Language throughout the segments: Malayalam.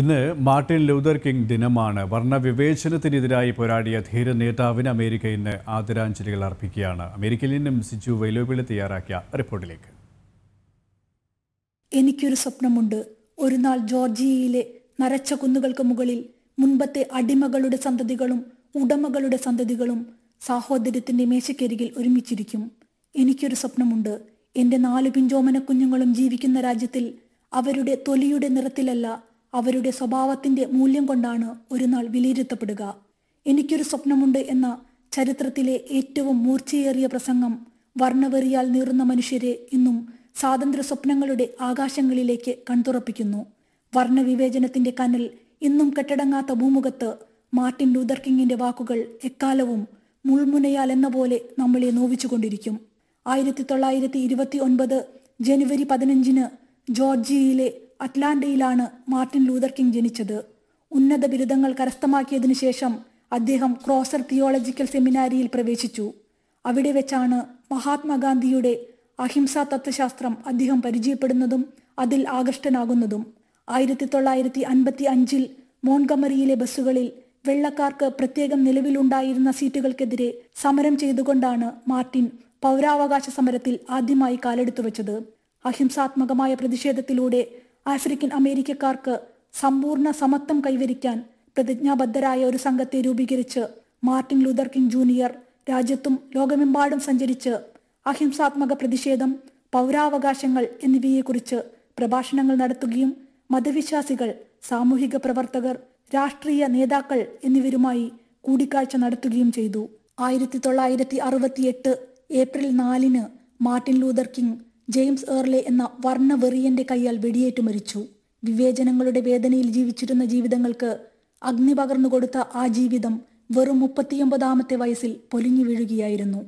ഇന്ന് മാർട്ടിൻ ലൂതർ കിങ് ദിനമാണ് വർണ്ണവിവേചനത്തിനെതിരായി പോരാടിയ ധീര നേതാവിന് അമേരിക്ക ഇന്ന് ആദരാഞ്ജലികൾ അർപ്പിക്കുകയാണ് അമേരിക്കയിൽ നിന്നും സിജു വൈലോപിളി തയ്യാറാക്കിയ റിപ്പോർട്ടിലേക്ക് എനിക്കൊരു സ്വപ്നമുണ്ട് ഒരു നാൾ ജോർജിയയിലെ നരച്ച കുന്നുകൾക്ക് മുകളിൽ മുൻപത്തെ അടിമകളുടെ സന്തതികളും ഉടമകളുടെ സന്തതികളും സാഹോദര്യത്തിന്റെ മേശക്കരികിൽ ഒരുമിച്ചിരിക്കും എനിക്കൊരു സ്വപ്നമുണ്ട് എൻ്റെ നാലു പിഞ്ചോമന കുഞ്ഞുങ്ങളും ജീവിക്കുന്ന രാജ്യത്തിൽ അവരുടെ തൊലിയുടെ നിറത്തിലല്ല അവരുടെ സ്വഭാവത്തിൻ്റെ മൂല്യം കൊണ്ടാണ് ഒരു നാൾ വിലയിരുത്തപ്പെടുക എനിക്കൊരു സ്വപ്നമുണ്ട് എന്ന ചരിത്രത്തിലെ ഏറ്റവും മൂർച്ചയേറിയ പ്രസംഗം വർണ്ണവെറിയാൽ നീറുന്ന മനുഷ്യരെ ഇന്നും സ്വാതന്ത്ര്യ സ്വപ്നങ്ങളുടെ ആകാശങ്ങളിലേക്ക് കൺതുറപ്പിക്കുന്നു വർണ്ണവിവേചനത്തിന്റെ കനൽ ഇന്നും കെട്ടടങ്ങാത്ത ഭൂമുഖത്ത് മാർട്ടിൻ ലൂതർ കിങ്ങിന്റെ വാക്കുകൾ എക്കാലവും മുൾമുനയാൽ എന്ന പോലെ നമ്മളെ നോവിച്ചുകൊണ്ടിരിക്കും ആയിരത്തി തൊള്ളായിരത്തി ഇരുപത്തി ഒൻപത് ജനുവരി പതിനഞ്ചിന് ജോർജിയയിലെ അറ്റ്ലാന്റയിലാണ് മാർട്ടിൻ ലൂതർ കിങ് ജനിച്ചത് ഉന്നത ബിരുദങ്ങൾ കരസ്ഥമാക്കിയതിനു ശേഷം അദ്ദേഹം ക്രോസർ തിയോളജിക്കൽ സെമിനാരിയിൽ പ്രവേശിച്ചു അവിടെ വെച്ചാണ് മഹാത്മാഗാന്ധിയുടെ അഹിംസാ തത്വശാസ്ത്രം അദ്ദേഹം പരിചയപ്പെടുന്നതും അതിൽ ആകൃഷ്ടനാകുന്നതും ആയിരത്തി തൊള്ളായിരത്തി അൻപത്തി അഞ്ചിൽ മോൺഗമറിയിലെ ബസ്സുകളിൽ വെള്ളക്കാർക്ക് പ്രത്യേകം നിലവിലുണ്ടായിരുന്ന സീറ്റുകൾക്കെതിരെ സമരം ചെയ്തുകൊണ്ടാണ് മാർട്ടിൻ പൗരാവകാശ സമരത്തിൽ ആദ്യമായി കാലെടുത്തുവച്ചത് അഹിംസാത്മകമായ പ്രതിഷേധത്തിലൂടെ ആഫ്രിക്കൻ അമേരിക്കക്കാർക്ക് സമ്പൂർണ്ണ സമത്വം കൈവരിക്കാൻ പ്രതിജ്ഞാബദ്ധരായ ഒരു സംഘത്തെ രൂപീകരിച്ച് മാർട്ടിൻ ലൂതർ കിങ് ജൂനിയർ രാജ്യത്തും ലോകമെമ്പാടും സഞ്ചരിച്ച് അഹിംസാത്മക പ്രതിഷേധം പൗരാവകാശങ്ങൾ എന്നിവയെക്കുറിച്ച് പ്രഭാഷണങ്ങൾ നടത്തുകയും മതവിശ്വാസികൾ സാമൂഹിക പ്രവർത്തകർ രാഷ്ട്രീയ നേതാക്കൾ എന്നിവരുമായി കൂടിക്കാഴ്ച നടത്തുകയും ചെയ്തു ആയിരത്തി തൊള്ളായിരത്തി എട്ട് ഏപ്രിൽ നാലിന് Martin Luther King James Earl എന്ന വർണ്ണവെറിയന്റെ കൈയാൽ വെടിയേറ്റു മരിച്ചു വിവേചനങ്ങളുടെ വേദനയിൽ ജീവിച്ചിരുന്ന ജീവിതങ്ങൾക്ക് അഗ്നി പകർന്നു കൊടുത്ത ആ ജീവിതം വെറും മുപ്പത്തിയൊമ്പതാമത്തെ വയസ്സിൽ പൊലിഞ്ഞു വീഴുകയായിരുന്നു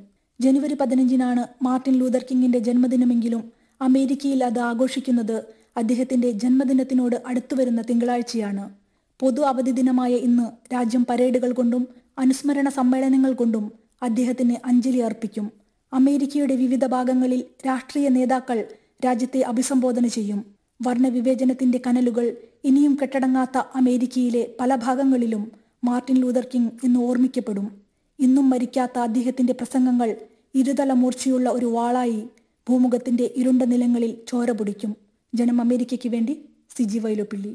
ജനുവരി പതിനഞ്ചിനാണ് മാർട്ടിൻ ലൂതർ കിങ്ങിന്റെ ജന്മദിനമെങ്കിലും അമേരിക്കയിൽ അത് ആഘോഷിക്കുന്നത് അദ്ദേഹത്തിന്റെ ജന്മദിനത്തിനോട് അടുത്തുവരുന്ന തിങ്കളാഴ്ചയാണ് പൊതു അവധി ദിനമായ ഇന്ന് രാജ്യം പരേഡുകൾ കൊണ്ടും അനുസ്മരണ സമ്മേളനങ്ങൾ കൊണ്ടും അദ്ദേഹത്തിന് അഞ്ജലി അർപ്പിക്കും അമേരിക്കയുടെ വിവിധ ഭാഗങ്ങളിൽ രാഷ്ട്രീയ നേതാക്കൾ രാജ്യത്തെ അഭിസംബോധന ചെയ്യും വർണ്ണവിവേചനത്തിന്റെ കനലുകൾ ഇനിയും കെട്ടടങ്ങാത്ത അമേരിക്കയിലെ പല ഭാഗങ്ങളിലും മാർട്ടിൻ ലൂതർ കിങ് ഇന്ന് ഓർമ്മിക്കപ്പെടും ഇന്നും മരിക്കാത്ത അദ്ദേഹത്തിന്റെ പ്രസംഗങ്ങൾ ഇരുതല മൂർച്ചയുള്ള ഒരു വാളായി ഭൂമുഖത്തിന്റെ ഇരുണ്ട നിലങ്ങളിൽ ചോര പൊടിക്കും ജനം അമേരിക്കയ്ക്ക് വേണ്ടി സിജി വൈലോപ്പിള്ളി